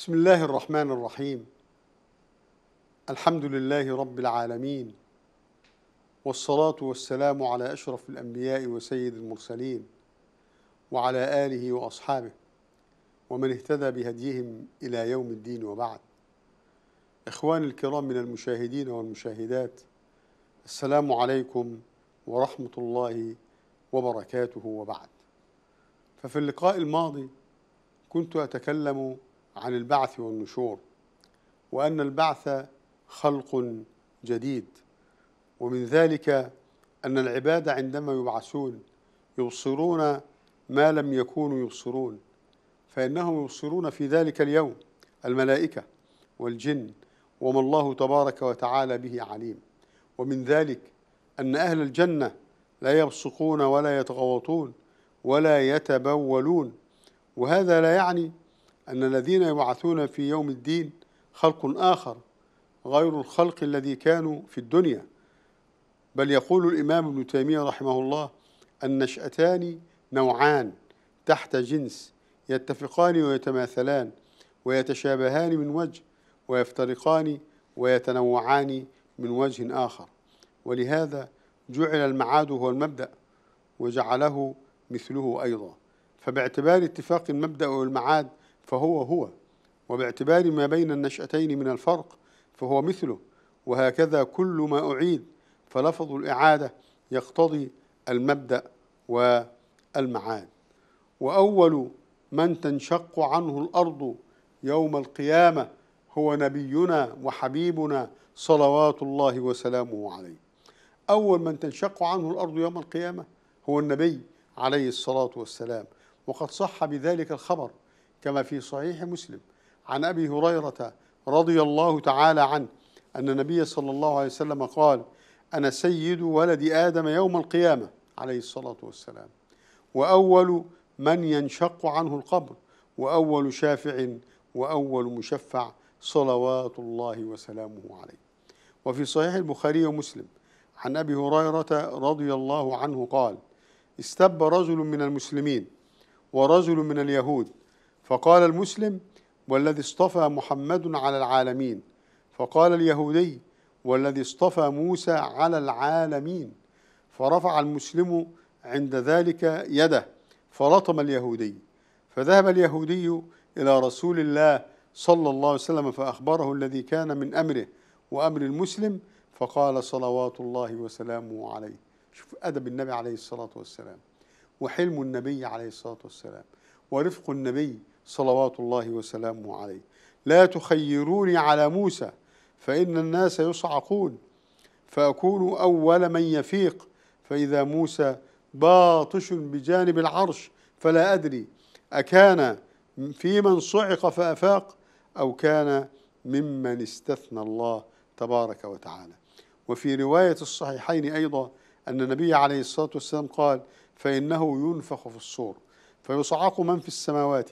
بسم الله الرحمن الرحيم الحمد لله رب العالمين والصلاة والسلام على أشرف الأنبياء وسيد المرسلين وعلى آله وأصحابه ومن اهتدى بهديهم إلى يوم الدين وبعد إخواني الكرام من المشاهدين والمشاهدات السلام عليكم ورحمة الله وبركاته وبعد ففي اللقاء الماضي كنت أتكلم عن البعث والنشور وأن البعث خلق جديد ومن ذلك أن العباد عندما يبعثون يبصرون ما لم يكونوا يبصرون فإنهم يبصرون في ذلك اليوم الملائكة والجن وما الله تبارك وتعالى به عليم ومن ذلك أن أهل الجنة لا يبصقون ولا يتغوطون ولا يتبولون وهذا لا يعني أن الذين يبعثون في يوم الدين خلق آخر غير الخلق الذي كانوا في الدنيا بل يقول الإمام ابن تيمية رحمه الله النشأتان نوعان تحت جنس يتفقان ويتماثلان ويتشابهان من وجه ويفترقان ويتنوعان من وجه آخر ولهذا جعل المعاد هو المبدأ وجعله مثله أيضا فباعتبار اتفاق المبدأ والمعاد فهو هو وباعتبار ما بين النشأتين من الفرق فهو مثله وهكذا كل ما أعيد فلفظ الإعادة يقتضي المبدأ والمعاد وأول من تنشق عنه الأرض يوم القيامة هو نبينا وحبيبنا صلوات الله وسلامه عليه أول من تنشق عنه الأرض يوم القيامة هو النبي عليه الصلاة والسلام وقد صح بذلك الخبر كما في صحيح مسلم عن أبي هريرة رضي الله تعالى عنه أن النبي صلى الله عليه وسلم قال أنا سيد ولد آدم يوم القيامة عليه الصلاة والسلام وأول من ينشق عنه القبر وأول شافع وأول مشفع صلوات الله وسلامه عليه وفي صحيح البخاري ومسلم عن أبي هريرة رضي الله عنه قال استب رجل من المسلمين ورجل من اليهود فقال المسلم والذي اصطفى محمد على العالمين فقال اليهودي والذي اصطفى موسى على العالمين فرفع المسلم عند ذلك يده فلطم اليهودي فذهب اليهودي إلى رسول الله صلى الله عليه وسلم فأخبره الذي كان من أمره وأمر المسلم فقال صلوات الله وسلامه عليه شوف أدب النبي عليه الصلاة والسلام وحلم النبي عليه الصلاة والسلام ورفق النبي صلوات الله وسلامه عليه لا تخيروني على موسى فإن الناس يصعقون فأكون أول من يفيق فإذا موسى باطش بجانب العرش فلا أدري أكان في من صعق فأفاق أو كان ممن استثنى الله تبارك وتعالى وفي رواية الصحيحين أيضا أن النبي عليه الصلاة والسلام قال فإنه ينفخ في الصور فيصعق من في السماوات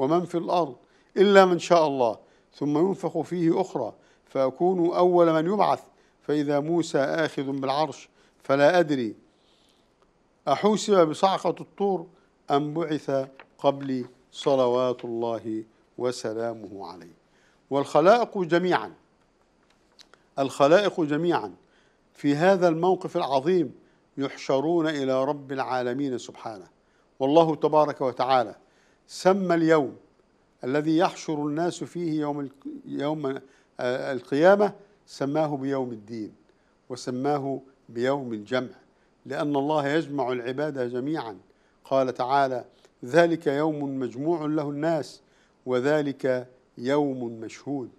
ومن في الأرض إلا من شاء الله ثم ينفخ فيه أخرى فأكون أول من يبعث فإذا موسى آخذ بالعرش فلا أدري أحوسب بصعقة الطور أم بعث قبلي صلوات الله وسلامه عليه والخلائق جميعا الخلائق جميعا في هذا الموقف العظيم يحشرون إلى رب العالمين سبحانه والله تبارك وتعالى سمى اليوم الذي يحشر الناس فيه يوم يوم آه، القيامة سماه بيوم الدين وسماه بيوم الجمع لأن الله يجمع العباد جميعا قال تعالى ذلك يوم مجموع له الناس وذلك يوم مشهود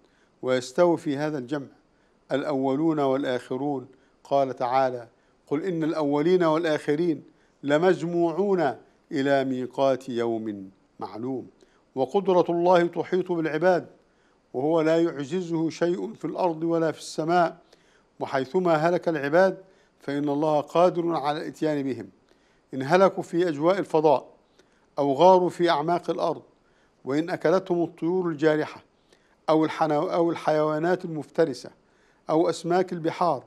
ويستوي في هذا الجمع الأولون والآخرون قال تعالى قل إن الأولين والآخرين لمجموعون إلى ميقات يوم معلوم وقدرة الله تحيط بالعباد وهو لا يعجزه شيء في الأرض ولا في السماء وحيثما هلك العباد فإن الله قادر على الإتيان بهم إن هلكوا في أجواء الفضاء أو غاروا في أعماق الأرض وإن أكلتهم الطيور الجارحة أو, أو الحيوانات المفترسة أو أسماك البحار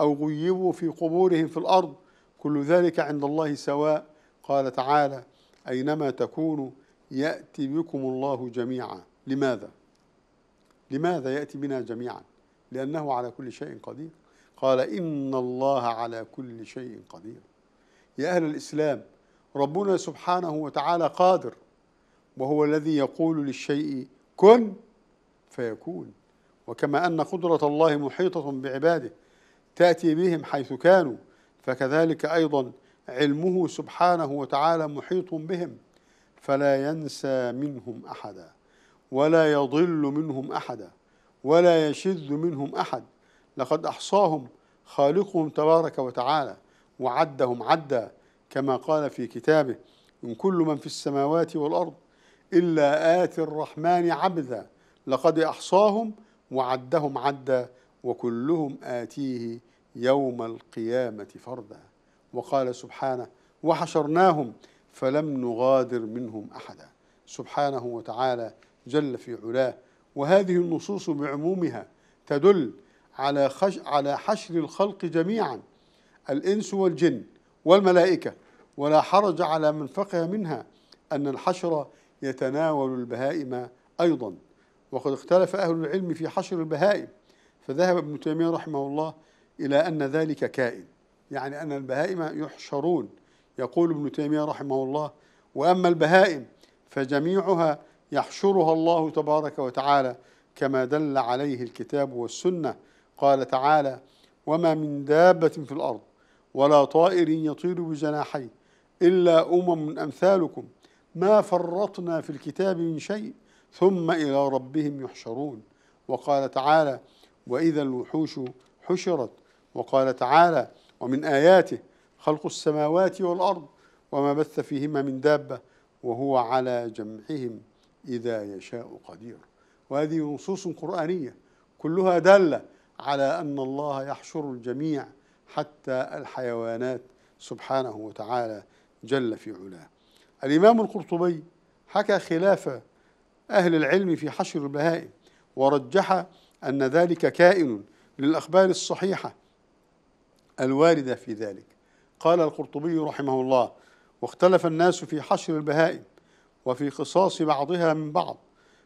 أو غيبوا في قبورهم في الأرض كل ذلك عند الله سواء قال تعالى أينما تكونوا يأتي بكم الله جميعا لماذا؟ لماذا يأتي بنا جميعا؟ لأنه على كل شيء قدير قال إن الله على كل شيء قدير يا أهل الإسلام ربنا سبحانه وتعالى قادر وهو الذي يقول للشيء كن فيكون وكما أن قدرة الله محيطة بعباده تأتي بهم حيث كانوا فكذلك أيضا علمه سبحانه وتعالى محيط بهم فلا ينسى منهم أحدا ولا يضل منهم أحدا ولا يشذ منهم أحد لقد أحصاهم خالقهم تبارك وتعالى وعدهم عدا كما قال في كتابه إن كل من في السماوات والأرض إلا آتي الرحمن عبدا لقد أحصاهم وعدهم عدا وكلهم آتيه يوم القيامة فردا وقال سبحانه وحشرناهم فلم نغادر منهم أحدا سبحانه وتعالى جل في علاه وهذه النصوص بعمومها تدل على خش على حشر الخلق جميعا الإنس والجن والملائكة ولا حرج على من فقه منها أن الحشر يتناول البهائم أيضا وقد اختلف أهل العلم في حشر البهائم فذهب ابن تيمية رحمه الله إلى أن ذلك كائن يعني أن البهائم يحشرون يقول ابن تيمية رحمه الله وأما البهائم فجميعها يحشرها الله تبارك وتعالى كما دل عليه الكتاب والسنة قال تعالى وما من دابة في الأرض ولا طائر يطير بجناحيه إلا أمم أمثالكم ما فرطنا في الكتاب من شيء ثم إلى ربهم يحشرون وقال تعالى وإذا الوحوش حشرت وقال تعالى ومن آياته خلق السماوات والأرض وما بث فيهما من دابة وهو على جمعهم إذا يشاء قدير وهذه نصوص قرآنية كلها دالة على أن الله يحشر الجميع حتى الحيوانات سبحانه وتعالى جل في علاه الإمام القرطبي حكى خلاف أهل العلم في حشر البهائم ورجح أن ذلك كائن للأخبار الصحيحة الواردة في ذلك قال القرطبي رحمه الله واختلف الناس في حشر البهائم وفي قصاص بعضها من بعض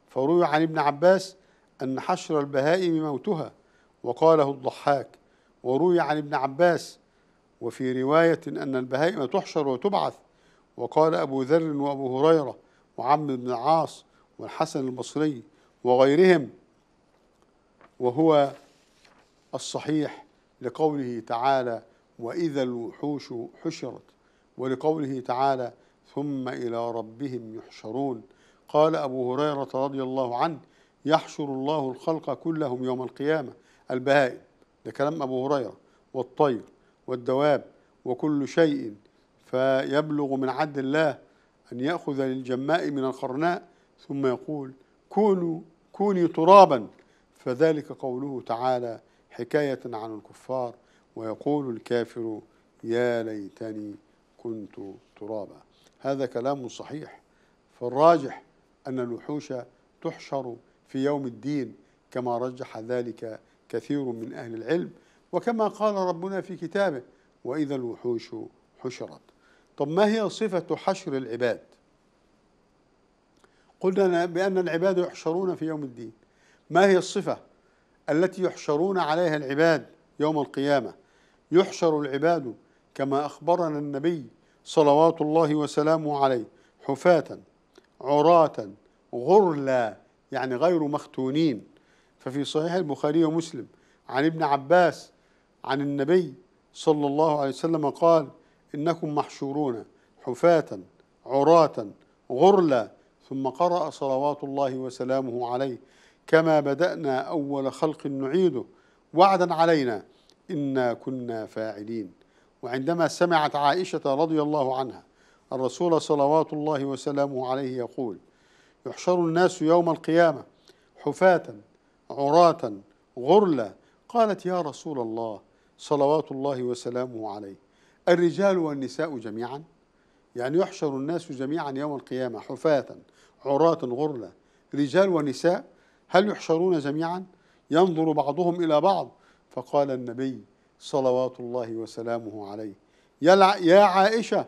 فروي عن ابن عباس أن حشر البهائم موتها وقاله الضحاك وروي عن ابن عباس وفي رواية أن البهائم تحشر وتبعث وقال أبو ذر وأبو هريرة وعم بن العاص والحسن البصري وغيرهم وهو الصحيح لقوله تعالى وإذا الوحوش حشرت ولقوله تعالى ثم إلى ربهم يحشرون قال أبو هريرة رضي الله عنه يحشر الله الخلق كلهم يوم القيامة البهائم ده كلام أبو هريرة والطير والدواب وكل شيء فيبلغ من عد الله أن يأخذ للجماء من القرناء ثم يقول كونوا كوني ترابا فذلك قوله تعالى حكاية عن الكفار ويقول الكافر يا ليتني كنت ترابا هذا كلام صحيح فالراجح أن الوحوش تحشر في يوم الدين كما رجح ذلك كثير من أهل العلم وكما قال ربنا في كتابه وإذا الوحوش حشرت طب ما هي صفة حشر العباد قلنا بأن العباد يحشرون في يوم الدين ما هي الصفة التي يحشرون عليها العباد يوم القيامة يحشر العباد كما أخبرنا النبي صلوات الله وسلامه عليه حفاة عراة غرلا يعني غير مختونين ففي صحيح البخاري ومسلم عن ابن عباس عن النبي صلى الله عليه وسلم قال إنكم محشورون حفاة عراة غرلا ثم قرأ صلوات الله وسلامه عليه كما بدأنا أول خلق نعيده وعدا علينا إنا كنا فاعلين وعندما سمعت عائشة رضي الله عنها الرسول صلوات الله وسلامه عليه يقول يحشر الناس يوم القيامة حفاة عراة غرلا قالت يا رسول الله صلوات الله وسلامه عليه الرجال والنساء جميعا يعني يحشر الناس جميعا يوم القيامة حفاة عراة غرلا رجال ونساء هل يحشرون جميعا ينظر بعضهم إلى بعض فقال النبي صلوات الله وسلامه عليه يا عائشة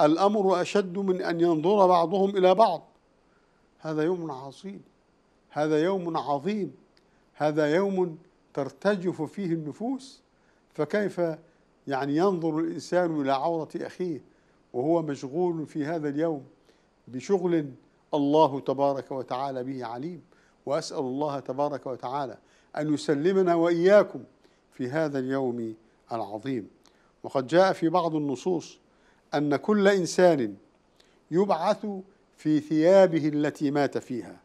الأمر أشد من أن ينظر بعضهم إلى بعض هذا يوم عظيم هذا يوم عظيم هذا يوم ترتجف فيه النفوس فكيف يعني ينظر الإنسان إلى عورة أخيه وهو مشغول في هذا اليوم بشغل الله تبارك وتعالى به عليم وأسأل الله تبارك وتعالى أن يسلمنا وإياكم في هذا اليوم العظيم وقد جاء في بعض النصوص أن كل إنسان يبعث في ثيابه التي مات فيها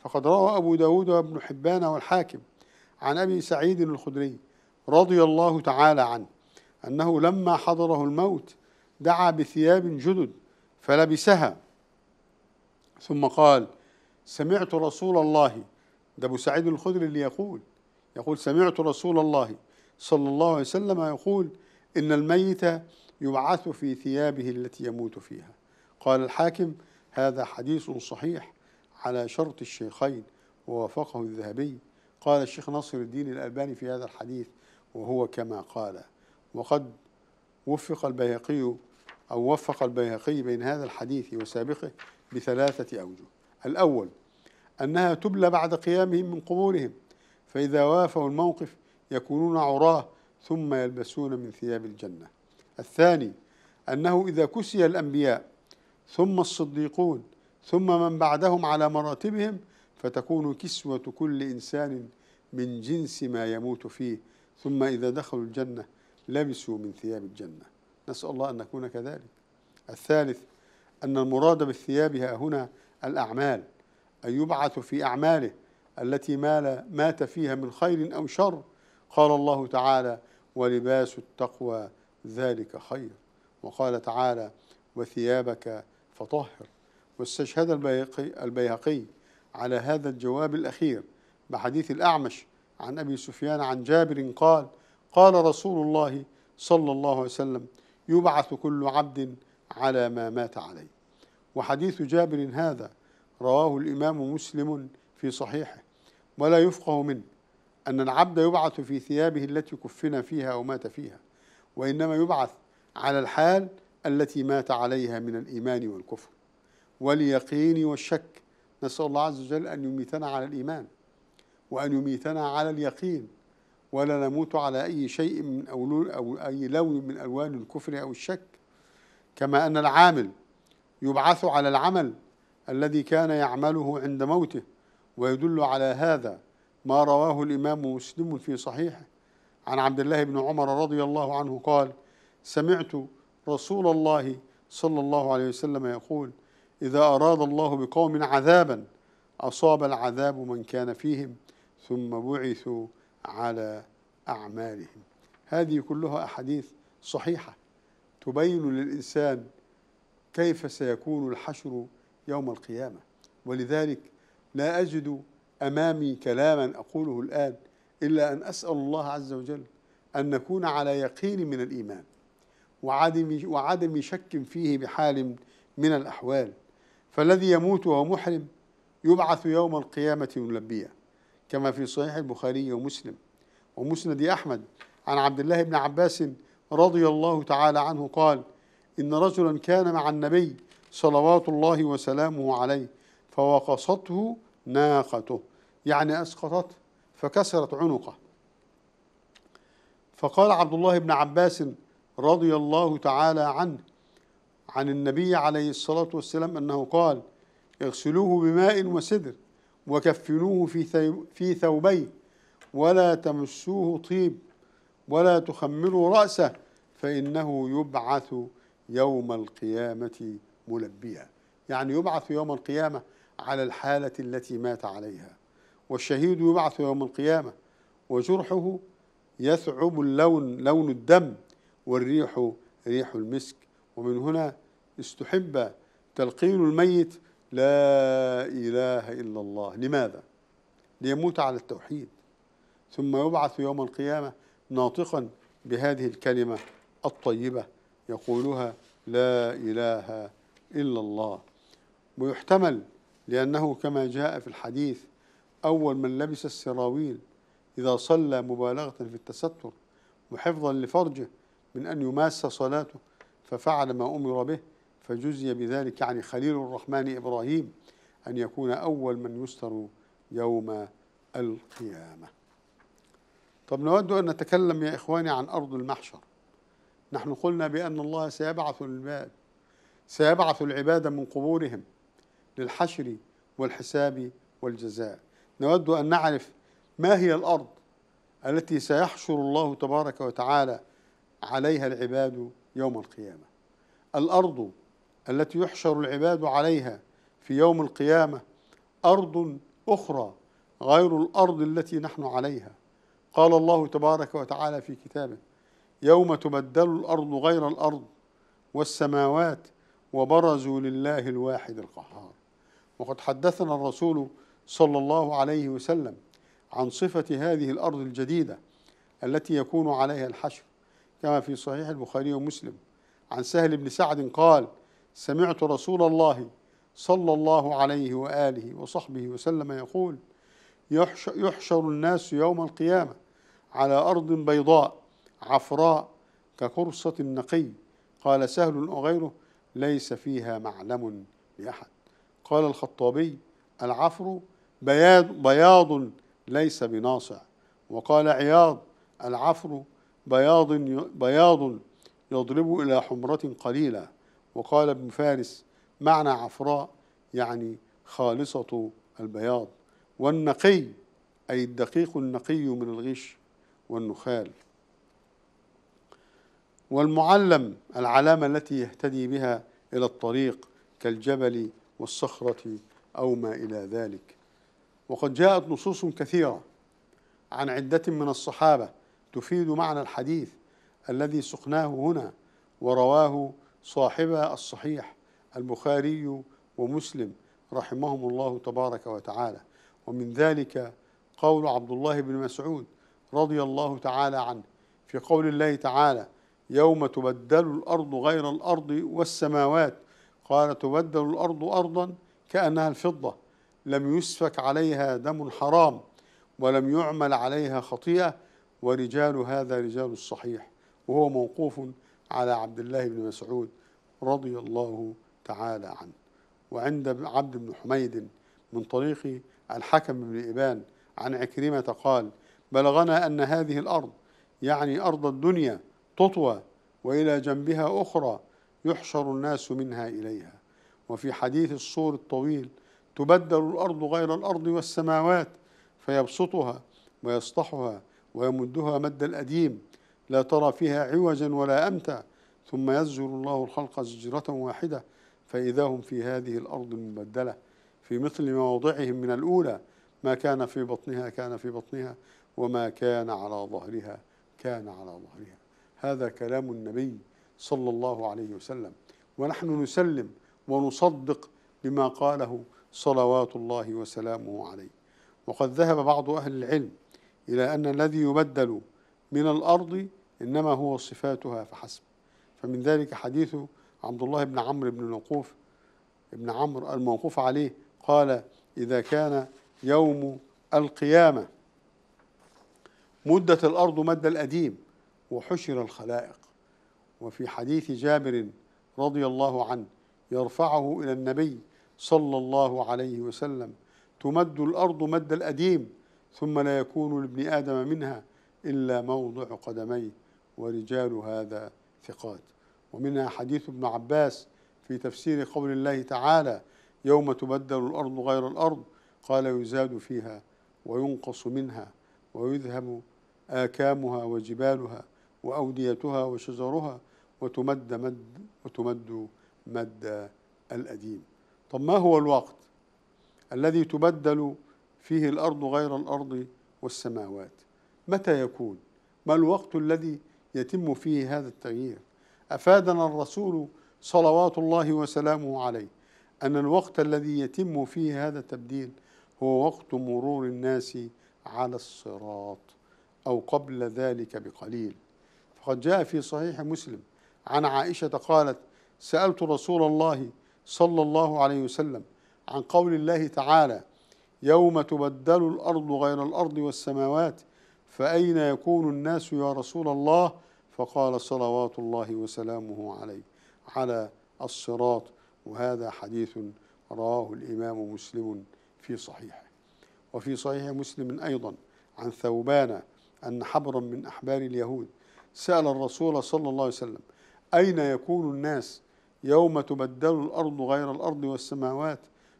فقد روى أبو داود وابن حبان والحاكم عن أبي سعيد الخدري رضي الله تعالى عنه أنه لما حضره الموت دعا بثياب جدد فلبسها ثم قال سمعت رسول الله ده أبو سعيد الخدري اللي يقول يقول سمعت رسول الله صلى الله عليه وسلم يقول إن الميت يبعث في ثيابه التي يموت فيها قال الحاكم هذا حديث صحيح على شرط الشيخين ووافقه الذهبي قال الشيخ ناصر الدين الألباني في هذا الحديث وهو كما قال وقد وفق البيهقي أو وفق البيهقي بين هذا الحديث وسابقه بثلاثة أوجه الأول أنها تبلى بعد قيامهم من قبورهم فإذا وافوا الموقف يكونون عراه ثم يلبسون من ثياب الجنة الثاني أنه إذا كسي الأنبياء ثم الصديقون ثم من بعدهم على مراتبهم فتكون كسوة كل إنسان من جنس ما يموت فيه ثم إذا دخلوا الجنة لبسوا من ثياب الجنة نسأل الله أن نكون كذلك الثالث أن المراد بالثياب هنا الأعمال أن يبعث في أعماله التي مال مات فيها من خير أو شر قال الله تعالى ولباس التقوى ذلك خير وقال تعالى وثيابك فطهر واستشهد البيهقي, البيهقي على هذا الجواب الأخير بحديث الأعمش عن أبي سفيان عن جابر قال قال رسول الله صلى الله عليه وسلم يبعث كل عبد على ما مات عليه وحديث جابر هذا رواه الإمام مسلم في صحيحه ولا يفقه منه أن العبد يبعث في ثيابه التي كفن فيها ومات فيها وإنما يبعث على الحال التي مات عليها من الإيمان والكفر واليقين والشك نسأل الله عز وجل أن يميتنا على الإيمان وأن يميتنا على اليقين ولا نموت على أي شيء من أو أي لون من ألوان الكفر أو الشك كما أن العامل يبعث على العمل الذي كان يعمله عند موته ويدل على هذا ما رواه الإمام مسلم في صحيحه عن عبد الله بن عمر رضي الله عنه قال سمعت رسول الله صلى الله عليه وسلم يقول إذا أراد الله بقوم عذابا أصاب العذاب من كان فيهم ثم بعثوا على أعمالهم هذه كلها أحاديث صحيحة تبين للإنسان كيف سيكون الحشر يوم القيامة ولذلك لا أجد أمامي كلاما أقوله الآن إلا أن أسأل الله عز وجل أن نكون على يقين من الإيمان وعدم وعدم شك فيه بحال من الأحوال فالذي يموت وهو محرم يبعث يوم القيامة ملبيا كما في صحيح البخاري ومسلم ومسند أحمد عن عبد الله بن عباس رضي الله تعالى عنه قال إن رجلا كان مع النبي صلوات الله وسلامه عليه فوقصته ناقته يعني أسقطته فكسرت عنقه فقال عبد الله بن عباس رضي الله تعالى عنه عن النبي عليه الصلاة والسلام أنه قال اغسلوه بماء وسدر وكفنوه في في ثوبيه ولا تمسوه طيب ولا تخمروا رأسه فإنه يبعث يوم القيامة ملبيا يعني يبعث يوم القيامة على الحالة التي مات عليها والشهيد يبعث يوم القيامة وجرحه يثعب اللون لون الدم والريح ريح المسك ومن هنا استحب تلقين الميت لا إله إلا الله لماذا؟ ليموت على التوحيد ثم يبعث يوم القيامة ناطقا بهذه الكلمة الطيبة يقولها لا إله إلا الله إلا الله ويحتمل لأنه كما جاء في الحديث أول من لبس السراويل إذا صلى مبالغة في التستر وحفظا لفرجه من أن يماس صلاته ففعل ما أمر به فجزي بذلك يعني خليل الرحمن إبراهيم أن يكون أول من يستر يوم القيامة طب نود أن نتكلم يا إخواني عن أرض المحشر نحن قلنا بأن الله سيبعث الباب سيبعث العباد من قبورهم للحشر والحساب والجزاء نود أن نعرف ما هي الأرض التي سيحشر الله تبارك وتعالى عليها العباد يوم القيامة الأرض التي يحشر العباد عليها في يوم القيامة أرض أخرى غير الأرض التي نحن عليها قال الله تبارك وتعالى في كتابه يوم تبدل الأرض غير الأرض والسماوات وبرزوا لله الواحد القهار وقد حدثنا الرسول صلى الله عليه وسلم عن صفة هذه الأرض الجديدة التي يكون عليها الحشر كما في صحيح البخاري ومسلم عن سهل بن سعد قال سمعت رسول الله صلى الله عليه وآله وصحبه وسلم يقول يحشر الناس يوم القيامة على أرض بيضاء عفراء كقرصة النقي قال سهل وغيره ليس فيها معلم لأحد قال الخطابي العفر بياض, بياض ليس بناصع وقال عياض العفر بياض بياض يضرب إلى حمرة قليلة وقال ابن فارس معنى عفراء يعني خالصة البياض والنقي أي الدقيق النقي من الغش والنخال والمعلم العلامة التي يهتدي بها إلى الطريق كالجبل والصخرة أو ما إلى ذلك وقد جاءت نصوص كثيرة عن عدة من الصحابة تفيد معنى الحديث الذي سقناه هنا ورواه صاحب الصحيح البخاري ومسلم رحمهم الله تبارك وتعالى ومن ذلك قول عبد الله بن مسعود رضي الله تعالى عنه في قول الله تعالى يوم تبدل الأرض غير الأرض والسماوات قال تبدل الأرض أرضا كأنها الفضة لم يسفك عليها دم حرام ولم يعمل عليها خطيئة ورجال هذا رجال الصحيح وهو موقوف على عبد الله بن مسعود رضي الله تعالى عنه وعند عبد بن حميد من طريق الحكم بن إبان عن عكرمة قال بلغنا أن هذه الأرض يعني أرض الدنيا تطوى وإلى جنبها أخرى يحشر الناس منها إليها وفي حديث الصور الطويل تبدل الأرض غير الأرض والسماوات فيبسطها ويسطحها ويمدها مد الأديم لا ترى فيها عوجا ولا أمتع ثم يزجر الله الخلق زجرة واحدة فإذا هم في هذه الأرض المبدلة في مثل مواضعهم من الأولى ما كان في بطنها كان في بطنها وما كان على ظهرها كان على ظهرها هذا كلام النبي صلى الله عليه وسلم ونحن نسلم ونصدق بما قاله صلوات الله وسلامه عليه وقد ذهب بعض أهل العلم إلى أن الذي يبدل من الأرض إنما هو صفاتها فحسب فمن ذلك حديث عبد الله بن عمرو بن الوقوف ابن عمرو الموقوف عليه قال إذا كان يوم القيامة مدت الأرض مد الأديم وحشر الخلائق وفي حديث جابر رضي الله عنه يرفعه إلى النبي صلى الله عليه وسلم تمد الأرض مد الأديم ثم لا يكون لابن آدم منها إلا موضع قدميه ورجال هذا ثقات ومنها حديث ابن عباس في تفسير قول الله تعالى يوم تبدل الأرض غير الأرض قال يزاد فيها وينقص منها ويذهب آكامها وجبالها وأوديتها وشجرها وتمد مد وتمد مد الأديم طب ما هو الوقت الذي تبدل فيه الأرض غير الأرض والسماوات متى يكون ما الوقت الذي يتم فيه هذا التغيير أفادنا الرسول صلوات الله وسلامه عليه أن الوقت الذي يتم فيه هذا التبديل هو وقت مرور الناس على الصراط أو قبل ذلك بقليل قد جاء في صحيح مسلم عن عائشة قالت سألت رسول الله صلى الله عليه وسلم عن قول الله تعالى يوم تبدل الأرض غير الأرض والسماوات فأين يكون الناس يا رسول الله فقال صلوات الله وسلامه عليه على الصراط وهذا حديث رواه الإمام مسلم في صحيحه وفي صحيح مسلم أيضا عن ثوبان أن حبرا من أحبار اليهود سأل الرسول صلى الله عليه وسلم أين يكون الناس يوم تبدل الأرض غير الأرض والسماوات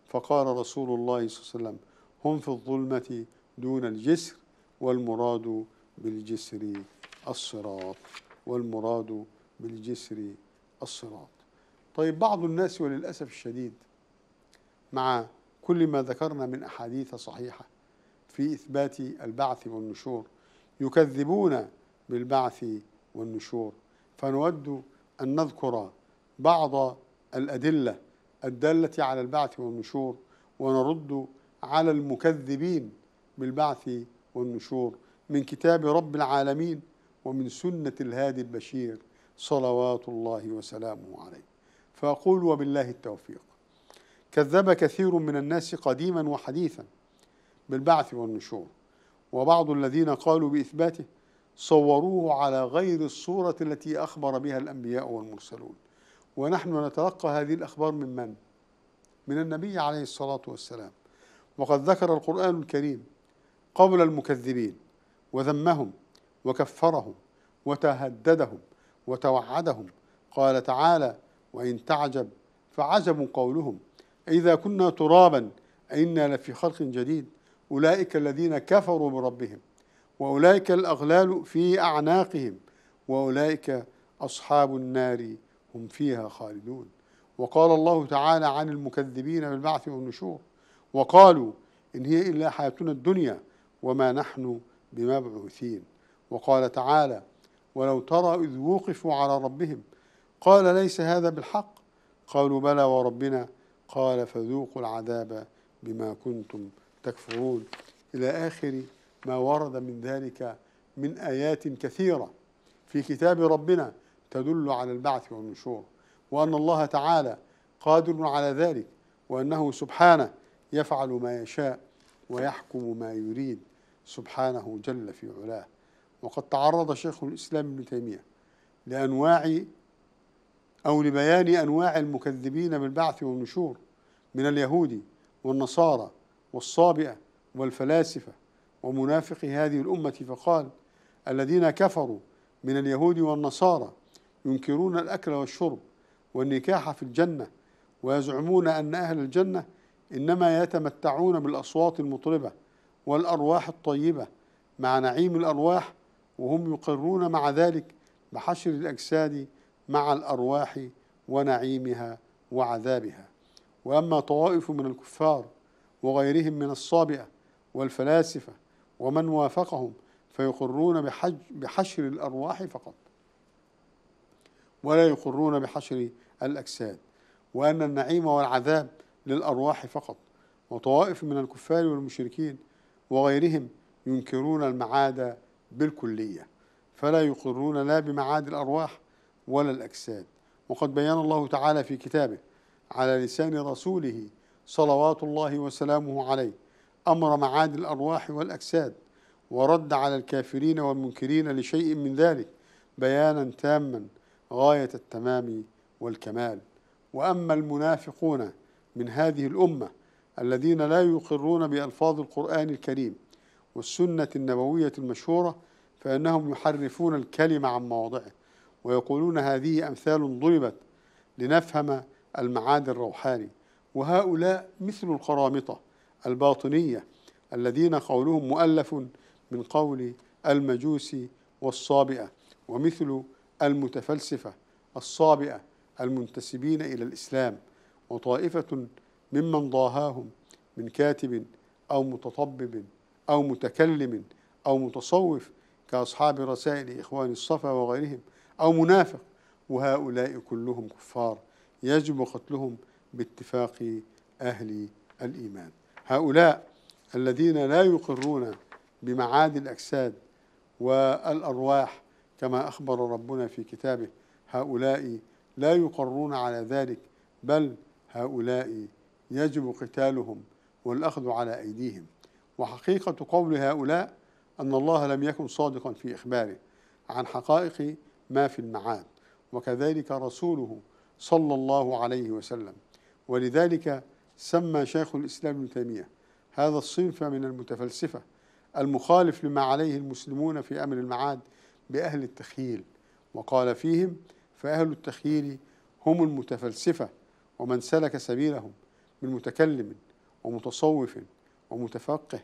فقال رسول الله صلى الله عليه وسلم هم في الظلمة دون الجسر والمراد بالجسر الصراط والمراد بالجسر الصراط طيب بعض الناس وللأسف الشديد مع كل ما ذكرنا من أحاديث صحيحة في إثبات البعث والنشور يكذبون بالبعث والنشور فنود أن نذكر بعض الأدلة الدالة على البعث والنشور ونرد على المكذبين بالبعث والنشور من كتاب رب العالمين ومن سنة الهادي البشير صلوات الله وسلامه عليه فأقول وبالله التوفيق كذب كثير من الناس قديما وحديثا بالبعث والنشور وبعض الذين قالوا بإثباته صوروه على غير الصورة التي أخبر بها الأنبياء والمرسلون ونحن نتلقى هذه الأخبار من من؟ من النبي عليه الصلاة والسلام وقد ذكر القرآن الكريم قول المكذبين وذمهم وكفرهم وتهددهم وتوعدهم قال تعالى وإن تعجب فعجب قولهم إذا كنا ترابا إنا لفي خلق جديد أولئك الذين كفروا بربهم وأولئك الأغلال في أعناقهم وأولئك أصحاب النار هم فيها خالدون وقال الله تعالى عن المكذبين بالبعث والنشور وقالوا إن هي إلا حياتنا الدنيا وما نحن بمبعوثين وقال تعالى ولو ترى إذ وقفوا على ربهم قال ليس هذا بالحق قالوا بلى وربنا قال فذوقوا العذاب بما كنتم تكفرون إلى آخر ما ورد من ذلك من آيات كثيرة في كتاب ربنا تدل على البعث والنشور وأن الله تعالى قادر على ذلك وأنه سبحانه يفعل ما يشاء ويحكم ما يريد سبحانه جل في علاه وقد تعرض شيخ الإسلام ابن تيمية لأنواع أو لبيان أنواع المكذبين بالبعث والنشور من اليهود والنصارى والصابئة والفلاسفة ومنافق هذه الأمة فقال الذين كفروا من اليهود والنصارى ينكرون الأكل والشرب والنكاح في الجنة ويزعمون أن أهل الجنة إنما يتمتعون بالأصوات المطربة والأرواح الطيبة مع نعيم الأرواح وهم يقرون مع ذلك بحشر الأجساد مع الأرواح ونعيمها وعذابها وأما طوائف من الكفار وغيرهم من الصابئة والفلاسفة ومن وافقهم فيقرون بحج بحشر الأرواح فقط ولا يقرون بحشر الأجساد وأن النعيم والعذاب للأرواح فقط وطوائف من الكفار والمشركين وغيرهم ينكرون المعاد بالكلية فلا يقرون لا بمعاد الأرواح ولا الأجساد وقد بين الله تعالى في كتابه على لسان رسوله صلوات الله وسلامه عليه أمر معاد الأرواح والأجساد ورد على الكافرين والمنكرين لشيء من ذلك بيانا تاما غاية التمام والكمال وأما المنافقون من هذه الأمة الذين لا يقرون بألفاظ القرآن الكريم والسنة النبوية المشهورة فإنهم يحرفون الكلمة عن مواضعه ويقولون هذه أمثال ضربت لنفهم المعاد الروحاني وهؤلاء مثل القرامطة الباطنية الذين قولهم مؤلف من قول المجوس والصابئة ومثل المتفلسفة الصابئة المنتسبين إلى الإسلام وطائفة ممن ضاهاهم من كاتب أو متطبب أو متكلم أو متصوف كأصحاب رسائل إخوان الصفا وغيرهم أو منافق وهؤلاء كلهم كفار يجب قتلهم باتفاق أهل الإيمان هؤلاء الذين لا يقرون بمعاد الأجساد والأرواح كما أخبر ربنا في كتابه هؤلاء لا يقرون على ذلك بل هؤلاء يجب قتالهم والأخذ على أيديهم وحقيقة قول هؤلاء أن الله لم يكن صادقا في إخباره عن حقائق ما في المعاد وكذلك رسوله صلى الله عليه وسلم ولذلك سمى شيخ الإسلام ابن تيمية هذا الصنف من المتفلسفة المخالف لما عليه المسلمون في أمر المعاد بأهل التخييل وقال فيهم فأهل التخييل هم المتفلسفة ومن سلك سبيلهم من متكلم ومتصوف ومتفقه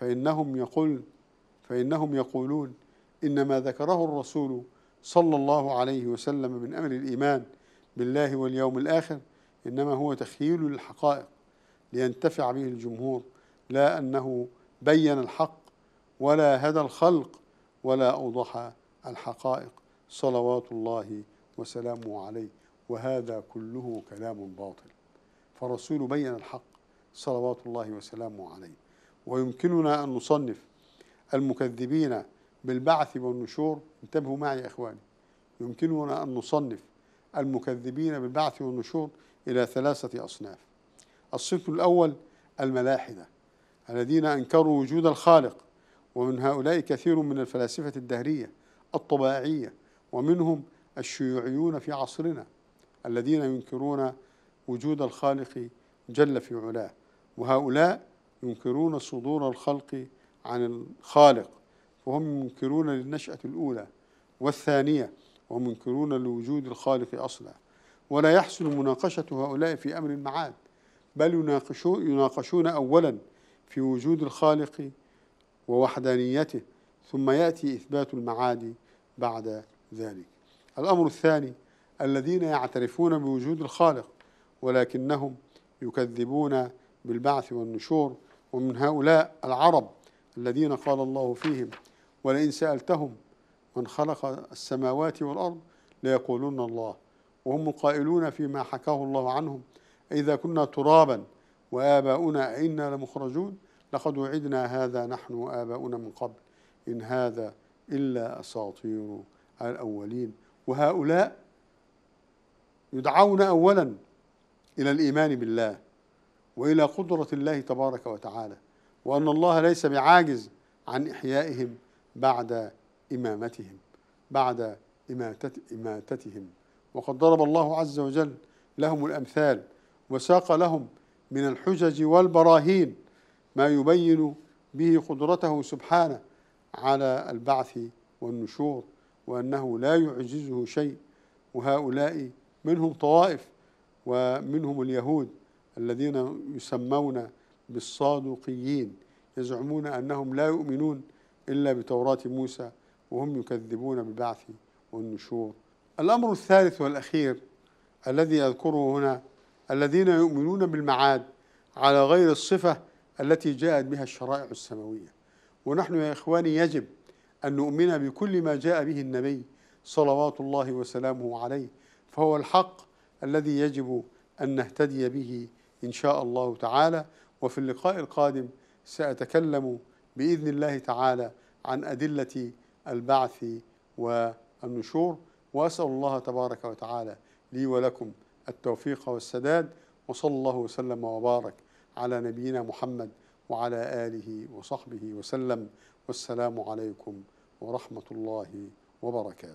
فإنهم يقول فإنهم يقولون إن ما ذكره الرسول صلى الله عليه وسلم من أمر الإيمان بالله واليوم الآخر إنما هو تخيل للحقائق لينتفع به الجمهور لا أنه بين الحق ولا هدى الخلق ولا أوضح الحقائق صلوات الله وسلامه عليه وهذا كله كلام باطل فالرسول بين الحق صلوات الله وسلامه عليه ويمكننا أن نصنف المكذبين بالبعث والنشور انتبهوا معي يا إخواني يمكننا أن نصنف المكذبين بالبعث والنشور إلى ثلاثة أصناف الصنف الأول الملاحدة الذين أنكروا وجود الخالق ومن هؤلاء كثير من الفلاسفة الدهرية الطباعية ومنهم الشيوعيون في عصرنا الذين ينكرون وجود الخالق جل في علاه وهؤلاء ينكرون صدور الخلق عن الخالق وهم ينكرون للنشأة الأولى والثانية ومنكرون لوجود الخالق أصلا ولا يحسن مناقشة هؤلاء في أمر المعاد بل يناقشون, أولا في وجود الخالق ووحدانيته ثم يأتي إثبات المعاد بعد ذلك الأمر الثاني الذين يعترفون بوجود الخالق ولكنهم يكذبون بالبعث والنشور ومن هؤلاء العرب الذين قال الله فيهم ولئن سألتهم من خلق السماوات والأرض ليقولون الله وهم القائلون فيما حكاه الله عنهم إذا كنا ترابا وآباؤنا إنا لمخرجون لقد وعدنا هذا نحن وآباؤنا من قبل إن هذا إلا أساطير الأولين وهؤلاء يدعون أولا إلى الإيمان بالله وإلى قدرة الله تبارك وتعالى وأن الله ليس بعاجز عن إحيائهم بعد إمامتهم بعد إماتتهم وقد ضرب الله عز وجل لهم الأمثال وساق لهم من الحجج والبراهين ما يبين به قدرته سبحانه على البعث والنشور وأنه لا يعجزه شيء وهؤلاء منهم طوائف ومنهم اليهود الذين يسمون بالصادقيين يزعمون أنهم لا يؤمنون إلا بتوراة موسى وهم يكذبون بالبعث والنشور الأمر الثالث والأخير الذي أذكره هنا الذين يؤمنون بالمعاد على غير الصفة التي جاءت بها الشرائع السماوية ونحن يا إخواني يجب أن نؤمن بكل ما جاء به النبي صلوات الله وسلامه عليه فهو الحق الذي يجب أن نهتدي به إن شاء الله تعالى وفي اللقاء القادم سأتكلم بإذن الله تعالى عن أدلة البعث والنشور وأسأل الله تبارك وتعالى لي ولكم التوفيق والسداد وصلى الله وسلم وبارك على نبينا محمد وعلى آله وصحبه وسلم والسلام عليكم ورحمة الله وبركاته